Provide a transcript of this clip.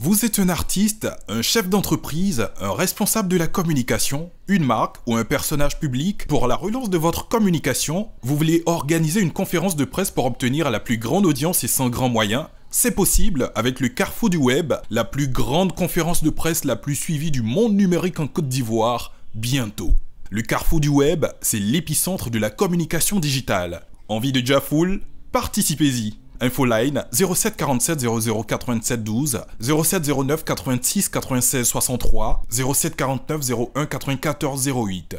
Vous êtes un artiste, un chef d'entreprise, un responsable de la communication, une marque ou un personnage public. Pour la relance de votre communication, vous voulez organiser une conférence de presse pour obtenir la plus grande audience et sans grands moyens C'est possible avec le Carrefour du Web, la plus grande conférence de presse la plus suivie du monde numérique en Côte d'Ivoire, bientôt. Le Carrefour du Web, c'est l'épicentre de la communication digitale. Envie de Jafoul Participez-y Infoline 07 47 00 87 12, 07 09 86 96 63, 07 49 01 94 08.